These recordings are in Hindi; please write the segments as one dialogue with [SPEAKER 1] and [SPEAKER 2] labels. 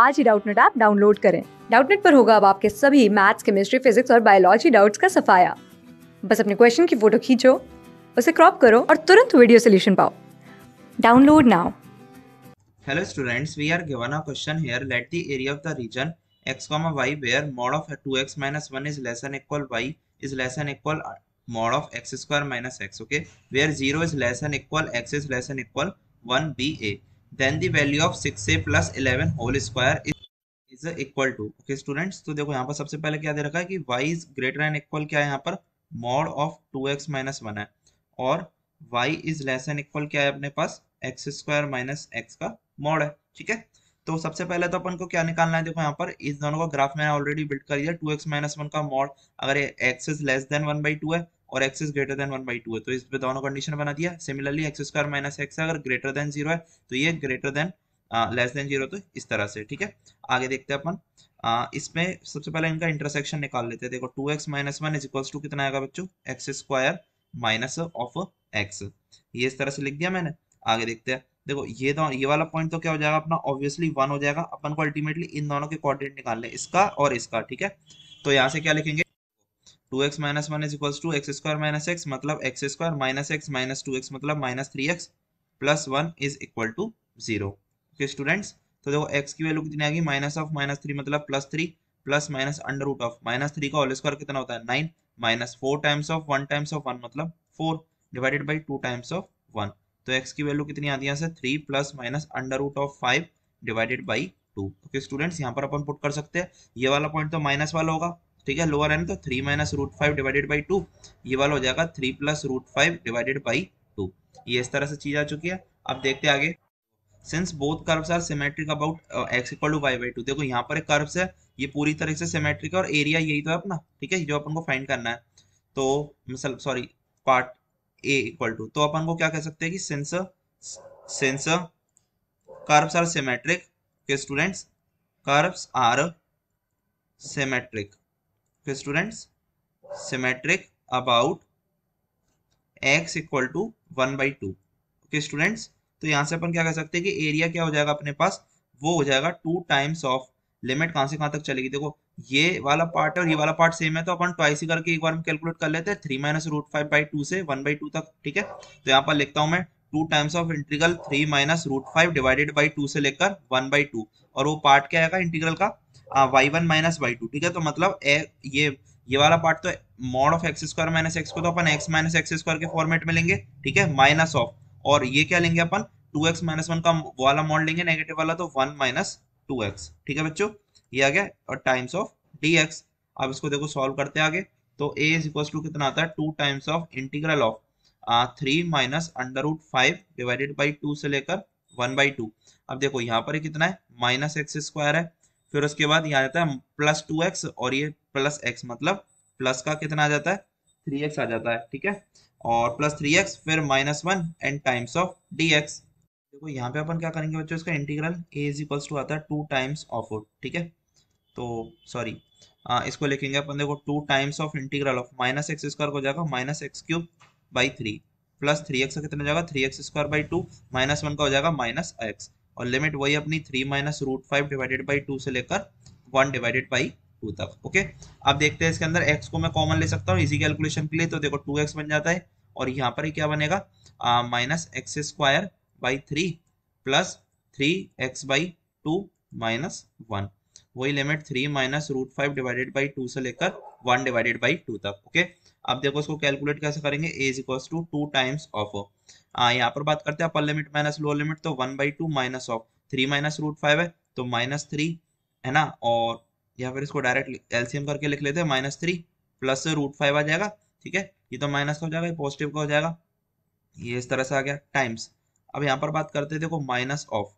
[SPEAKER 1] आज ही डाउटनेट ऐप डाउनलोड करें डाउटनेट पर होगा अब आपके सभी मैथ्स केमिस्ट्री फिजिक्स और बायोलॉजी डाउट्स का सफाया बस अपने क्वेश्चन की फोटो खींचो उसे क्रॉप करो और तुरंत वीडियो सोल्यूशन पाओ download now Hello students, we are given a question here. Let the area of the region x, y where mod of 2x minus 1 is less than equal y is less than equal mod of x square minus x, okay? Where 0 is less than equal, x is less than equal 1 be. then the value of 6a plus 11 whole square is is equal to okay students तो देखो यहाँ पर सबसे पहले क्या दे रखा है कि y is greater than equal क्या है यहाँ पर mod of 2x minus 1 है और y is less than equal क्या है अपने पास एक्स स्क्वायर माइनस एक्स का मॉड है ठीक है तो सबसे पहले तो अपन को क्या निकालना है देखो यहाँ पर इस दोनों का ग्राफ मैंने ऑलरेडी बिल्ड कर दिया टू एक्स माइनस वन का मॉड अगर x is less than one by two है और x is greater than one by two है तो इस पे दोनों कंडीशन बना दिया similarly x square minus x अगर ग्रेटर देन जीरो है तो ये greater than less than zero तो इस तरह से ठीक है आगे देखते हैं अपन इसमें सबसे पहले इनका इंटरसेक्शन निकाल लेते हैं देखो two x minus one is equal to कितना आएगा बच्चों x square minus of x ये इस तरह से लिख दिया मैंने आगे देखते हैं देखो ये दो ये वाला पॉइंट तो क्या हो जाएगा अपना ऑब्वियसली वन हो जाएगा अपन को अल्टीमेटली इन दोनों के कोऑर्डिनेट निकालने इसका और इसका ठीक है तो यहाँ से क्या लिखेंगे two x minus one is equal to x square minus x मतलब x square minus x minus two x मतलब minus three x plus one is equal to zero okay students तो देखो एक्स की वैल्यू कितनी आ गई माइनस ऑफ माइनस थ्री मतलब plus three plus minus under root of minus three का होल स्क्वायर कितना होता है nine minus four times of one times of one मतलब four divided by two times of one तो एक्स की वैल्यू कितनी आती है three plus minus under root of five divided by two okay students यहाँ पर अपन पुट कर सकते हैं ये वाला पॉइंट तो माइनस वाला होगा ठीक है लोअर एंड तो three minus root five divided by two ये वाला हो जाएगा three plus root five divided by two ये इस तरह से चीज आ चुकी है अब देखते आगे since both curves are symmetric about x equal to y by two देखो यहाँ पर एक कर्व्स है ये पूरी तरह से सिमेट्रिक है और एरिया यही तो है अपना ठीक है जो अपन को फाइंड करना है तो मिसल sorry part A equal to तो अपन को क्या कह सकते हैं कि since since curves are symmetric के स्टूडेंट्स कर्व्स आर सिमेट्रिक फिर students symmetric about x equal to one by two okay students तो यहां से अपन क्या कह सकते हैं कि एरिया क्या हो जाएगा अपने पास वो हो जाएगा टू टाइम्स ऑफ लिमिट कहां से कहां तक चलेगी देखो ये वाला पार्ट है और ये वाला पार्ट सेम है तो अपन ट्वाइस ही करके एक बार हम कैलकुलेट कर लेते हैं three minus root five by two से वन बाई टू तक ठीक है तो यहाँ पर लिखता हूं मैं two times of integral three minus root five divided by two से लेकर वन बाई टू और वो पार्ट क्या आएगा इंटीग्रल का y one minus y two ठीक है तो मतलब ए, ये ये वाला पार्ट तो mod of x square minus x को तो अपन एक्स माइनस एक्स स्क्वायर के फॉर्मेट में लेंगे ठीक है माइनस ऑफ और ये क्या लेंगे अपन टू एक्स माइनस वन का वाला मॉड लेंगे नेगेटिव वाला तो वन माइनस टू एक्स ठीक है बच्चों ये आ गया और टाइम्स ऑफ डी एक्स अब इसको देखो सॉल्व करते आगे तो ए इज इक्वल टू कितना आता है two times of integral of three minus under root five divided by two से लेकर वन बाई टू अब देखो यहाँ पर कितना है माइनस एक्स स्क्वायर है फिर उसके बाद यहाँ जाता है प्लस टू एक्स और ये प्लस एक्स मतलब प्लस का कितना आ जाता है थ्री एक्स आ जाता है ठीक है और प्लस थ्री एक्स फिर minus one and times of d x देखो यहाँ पे अपन क्या करेंगे बच्चों इसका integral A is equals to आता है टू टाइम्स ऑफ ठीक है तो सॉरी इसको लिखेंगे अपन देखो two times of integral of minus x square को जाएगा minus x cube by three plus three x कितना जाएगा three x square by two minus one का हो जाएगा माइनस एक्स और लिमिट वही अपनी three minus root five divided by two से लेकर वन डिवाइडेड बाई टू तक ओके अब देखते हैं इसके अंदर एक्स को मैं कॉमन ले सकता हूँ इसी कैलकुलेशन के लिए तो देखो टू एक्स बन जाता है और यहाँ पर क्या बनेगा minus x square by three plus three x by two minus one वही limit three minus root five divided by two से लेकर वन डिवाइडेड बाई टू तक ओके okay? अब देखो इसको कैलकुलेट कैसे करेंगे A is equal to two times of हाँ यहाँ पर बात करते हैं upper limit minus lower limit तो one by two minus of three minus root five है तो माइनस थ्री है ना और या फिर इसको डायरेक्ट एलसीएम करके लिख लेते हैं minus three plus root five आ जाएगा ठीक है ये तो माइनस का हो जाएगा पॉजिटिव का हो जाएगा ये इस तरह से आ गया टाइम्स अब यहाँ पर बात करते देखो माइनस ऑफ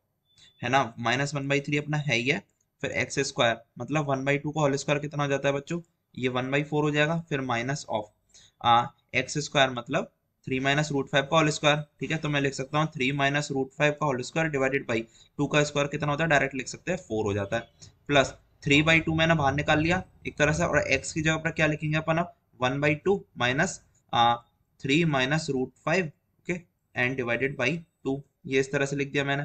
[SPEAKER 1] है ना माइनस वन बाई थ्री अपना है ही है फिर एक्स स्क्वायर मतलब वन बाई टू का होल स्क्वायर कितना हो जाता है बच्चों ये वन बाई फोर हो जाएगा फिर माइनस ऑफ एक्स स्क्वायर मतलब थ्री माइनस रूट फाइव का होल स्क्वायर ठीक है तो मैं लिख सकता हूँ थ्री माइनस रूट फाइव का whole square divided by two का स्क्वायर कितना होता है डायरेक्ट लिख सकते हैं फोर हो जाता है प्लस थ्री बाई टू मैंने बाहर निकाल लिया एक तरह से और एक्स की जगह पर क्या लिखेंगे अपन अब one by two minus three minus root five okay and divided by two ये इस तरह से लिख दिया मैंने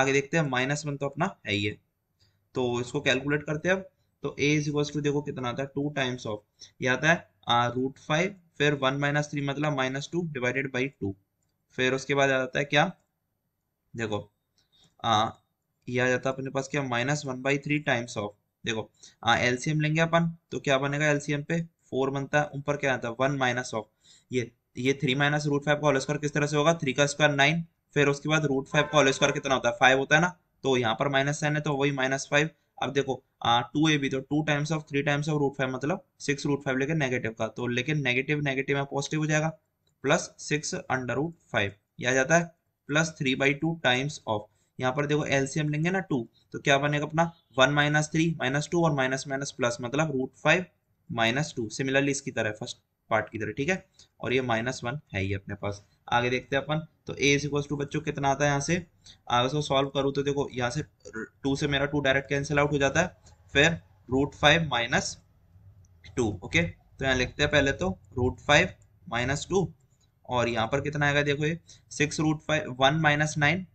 [SPEAKER 1] आगे देखते हैं माइनस वन तो अपना है ही है तो इसको कैलकुलेट करते हैं अब तो ए इज इक्वल टू देखो कितना आता है टू टाइम्स ऑफ ये आता है रूट फाइव फिर वन माइनस थ्री मतलब minus two divided by two फिर उसके बाद आ जाता है क्या देखो आ, ये आ जाता है अपने पास क्या minus one by three times of देखो एलसीएम लेंगे अपन तो क्या बनेगा एलसीएम पे फोर बनता है ऊपर क्या आता है वन माइनस ऑफ ये ये थ्री माइनस रूट फाइव का होल स्क्वायर किस तरह से होगा थ्री का स्क्वायर नाइन फिर उसके बाद रूट फाइव का होल स्क्वायर कितना होता है फाइव होता है ना तो यहाँ पर माइनस साइन है तो वही माइनस फाइव अब देखो टू ए भी तो two times of three times of root five मतलब सिक्स रूट फाइव लेकिन नेगेटिव का तो लेकिन नेगेटिव नेगेटिव में पॉजिटिव हो जाएगा plus six under root five यह आ जाता है plus three by two times of यहाँ पर देखो एलसीएम लेंगे ना टू तो क्या बनेगा अपना one minus three minus two और माइनस माइनस प्लस मतलब root five minus two similarly इसकी तरह फर्स्ट पार्ट की तरह ठीक है और ये माइनस वन है ही अपने पास आगे देखते हैं अपन तो ए इज इक्वल टू बच्चों कितना आता है यहाँ से अगर उसको सॉल्व करूँ तो देखो यहाँ से टू से मेरा टू डायरेक्ट कैंसिल आउट हो जाता है फिर root five minus two okay तो यहाँ लिखते हैं पहले तो रूट फाइव माइनस टू और यहाँ पर कितना आएगा देखो ये six root five one minus nine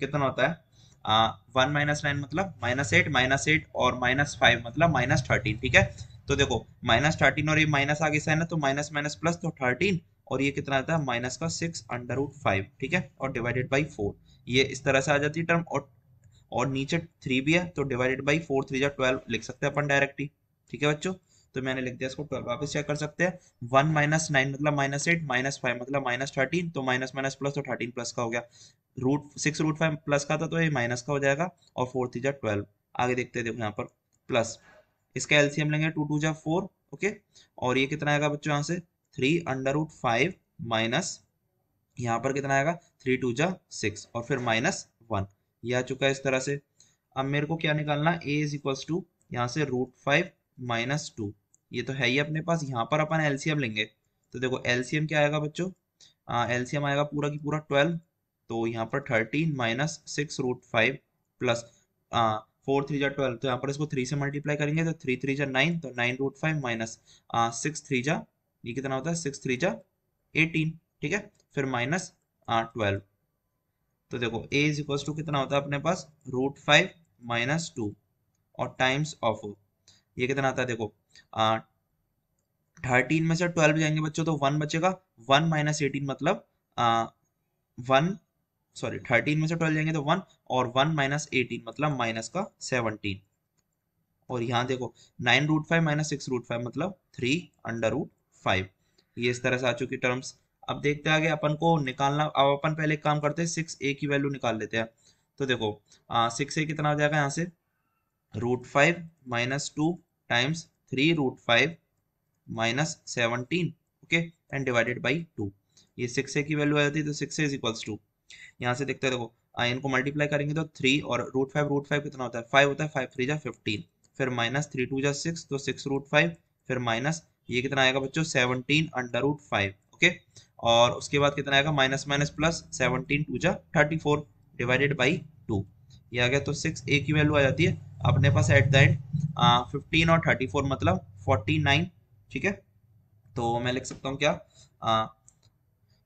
[SPEAKER 1] कितना होता है वन माइनस नाइन मतलब माइनस एट माइनस एट और माइनस फाइव मतलब माइनस थर्टीन ठीक है तो देखो माइनस थर्टीन और ये माइनस आगे से है ना तो माइनस माइनस प्लस तो थर्टीन और ये कितना आता है माइनस का सिक्स अंडर रूट फाइव ठीक है और डिवाइडेड बाई फोर ये इस तरह से आ जाती है टर्म और और नीचे थ्री भी है तो डिवाइडेड बाई फोर थ्री या ट्वेल्व लिख सकते हैं अपन डायरेक्ट ही ठीक है बच्चों तो मैंने लिख दिया इसको ट्वेल्व वापस चेक कर सकते हैं वन माइनस नाइन मतलब माइनस एट माइनस फाइव मतलब माइनस थर्टीन तो माइनस माइनस प्लस तो थर्टीन प्लस का हो गया root six root five plus का था तो ये माइनस का हो जाएगा और फोर थ्री या ट्वेल्व आगे देखते देखो यहाँ पर प्लस इसका एलसीएम लेंगे टू टू या फोर ओके और ये कितना आएगा बच्चों यहाँ से three under root five minus यहां पर कितना आएगा थ्री टू जा सिक्स और फिर माइनस वन ये आ चुका है इस तरह से अब मेरे को क्या निकालना ए इज इक्वल टू यहाँ से रूट फाइव माइनस टू ये तो है ही अपने पास यहाँ पर अपन एलसीएम लेंगे तो देखो एलसीएम क्या आएगा बच्चों एलसीएम आएगा पूरा की पूरा ट्वेल्व तो यहाँ पर thirteen minus six root five plus four three जा ट्वेल्व तो यहाँ पर इसको थ्री से मल्टीप्लाई करेंगे तो थ्री थ्री जा नाइन तो nine root five minus six three जा ये कितना होता है सिक्स थ्री जा एटीन ठीक है फिर माइनस ट्वेल्व तो देखो ए इज इक्वल टू कितना होता है अपने पास रूट फाइव माइनस टू और टाइम्स ऑफ ये कितना आता है देखो थर्टीन में से ट्वेल्व जाएंगे बच्चों तो वन बचेगा वन माइनस एटीन मतलब वन सॉरी थर्टीन में से ट्वेल्व जाएंगे तो वन और वन माइनस एटीन मतलब माइनस का सेवनटीन और यहाँ देखो nine root five minus six root five मतलब थ्री अंडर रूट फाइव ये इस तरह से आ चुकी टर्म्स अब देखते आगे अपन को निकालना अब अपन पहले एक काम करते हैं सिक्स ए की वैल्यू निकाल लेते हैं तो देखो सिक्स ए कितना हो जाएगा यहाँ से root five minus two times three root five minus seventeen okay and divided by two ये सिक्स ए की वैल्यू आ जाती है तो six a is equals to यहाँ से देखते हैं देखो इनको मल्टीप्लाई करेंगे तो थ्री और रूट फाइव रूट फाइव कितना होता है फाइव होता है फाइव थ्री जा फिफ्टीन फिर माइनस थ्री टू जा सिक्स तो सिक्स रूट फाइव फिर माइनस ये कितना आएगा बच्चों seventeen under root five okay और उसके बाद कितना आएगा minus minus plus seventeen two जा thirty four divided by two ये आ गया तो सिक्स ए की वैल्यू आ जाती है अपने पास एट द एंड फिफ्टीन और थर्टी फोर मतलब फोर्टी नाइन ठीक है तो मैं लिख सकता हूँ क्या आ,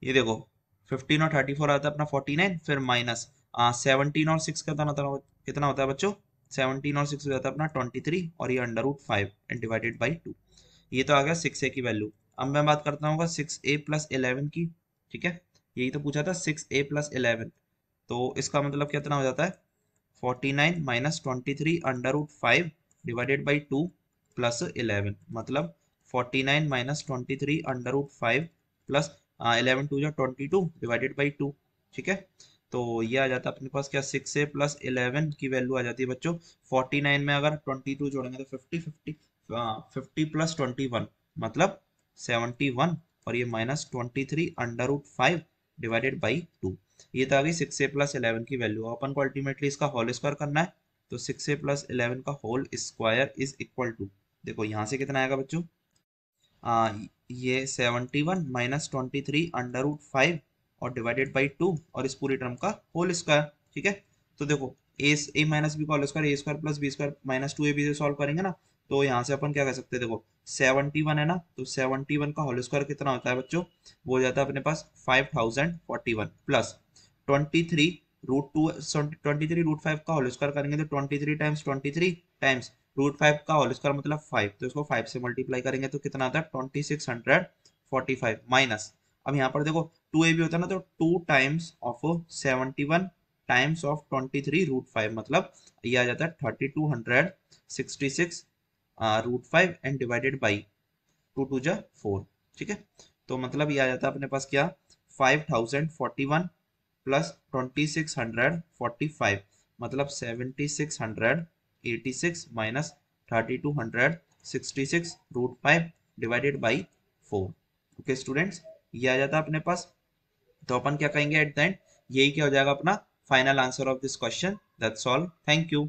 [SPEAKER 1] ये देखो फिफ्टीन और थर्टी फोर आता है अपना फोर्टी नाइन फिर माइनस सेवनटीन और सिक्स का होता है कितना होता है बच्चों सेवनटीन और सिक्स हो जाता है अपना ट्वेंटी थ्री और ये under root five and divided by two ये तो आ गया सिक्स ए की वैल्यू अब मैं बात करता हूँ सिक्स ए प्लस इलेवन की ठीक है यही तो पूछा था सिक्स ए प्लस इलेवन तो इसका मतलब कितना हो जाता है forty nine minus twenty three under root five divided by two plus eleven मतलब forty nine minus twenty three under root five plus eleven two जो twenty two divided by two ठीक है तो ये आ जाता है अपने पास क्या सिक्स ए प्लस इलेवन की वैल्यू आ जाती है बच्चों फोर्टी नाइन में अगर ट्वेंटी टू जोड़ेंगे तो fifty fifty fifty plus twenty one मतलब सेवनटी वन और ये minus twenty three under root five divided by two ये तो आ गई सिक्स ए प्लस इलेवन की वैल्यू अपन को अल्टीमेटली इसका होल स्क्वायर करना है तो सिक्स ए प्लस इलेवन का whole square is equal to देखो यहाँ से कितना आएगा बच्चों ये seventy one minus twenty three under root five और डिवाइडेड बाई टू और इस पूरी टर्म का होल स्क्वायर ठीक है तो देखो ए ए माइनस बी का whole square a square plus b square minus two a b से सॉल्व करेंगे ना तो यहाँ से अपन क्या कर सकते देखो सेवनटी वन है ना तो सेवनटी वन का होल स्क्वायर कितना होता है बच्चों वो जाता है अपने पास five thousand forty one plus twenty three root two twenty three root five का होल स्क्वायर करेंगे तो twenty three times twenty three times root five का होल स्क्वायर मतलब फाइव तो इसको फाइव से मल्टीप्लाई करेंगे तो कितना आता है twenty six hundred forty five minus अब यहाँ पर देखो टू ए भी होता है ना तो two times of seventy one times of twenty three root five मतलब ये आ जाता है thirty two hundred sixty six root five and divided by two two जा फोर ठीक है तो मतलब ये आ जाता है अपने पास क्या five thousand forty one plus twenty six hundred forty five मतलब seventy six hundred eighty six minus thirty two hundred sixty six root five divided by four okay students ये आ जाता है अपने पास तो अपन क्या कहेंगे एट द एंड यही क्या हो जाएगा अपना final answer of this question that's all thank you